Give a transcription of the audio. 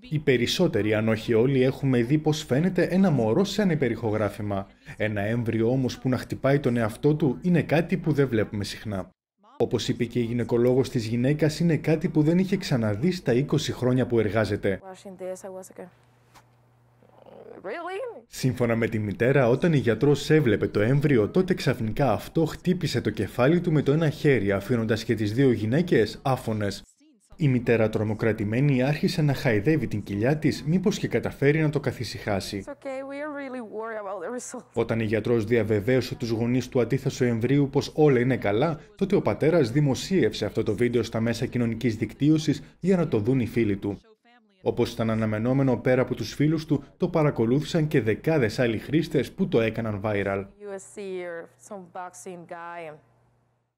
Οι περισσότεροι, αν όχι όλοι, έχουμε δει πως φαίνεται ένα μωρό σε ένα υπερηχογράφημα. Ένα έμβριο όμως που να χτυπάει τον εαυτό του είναι κάτι που δεν βλέπουμε συχνά. Όπως είπε και η γυναικολόγος της γυναίκας, είναι κάτι που δεν είχε ξαναδεί στα 20 χρόνια που εργάζεται. Σύμφωνα με τη μητέρα, όταν η γιατρός έβλεπε το έμβριο, τότε ξαφνικά αυτό χτύπησε το κεφάλι του με το ένα χέρι, αφήνοντας και τις δύο γυναίκες άφωνες. Η μητέρα τρομοκρατημένη άρχισε να χαϊδεύει την κοιλιά της μήπως και καταφέρει να το καθησυχάσει. Όταν η γιατρός διαβεβαίωσε τους γονείς του αντίθεσου εμβρίου πως όλα είναι καλά, τότε ο πατέρας δημοσίευσε αυτό το βίντεο στα μέσα κοινωνικής δικτύωσης για να το δουν οι φίλοι του. Όπως ήταν αναμενόμενο πέρα από τους φίλους του, το παρακολούθησαν και δεκάδες άλλοι χρήστες που το έκαναν viral.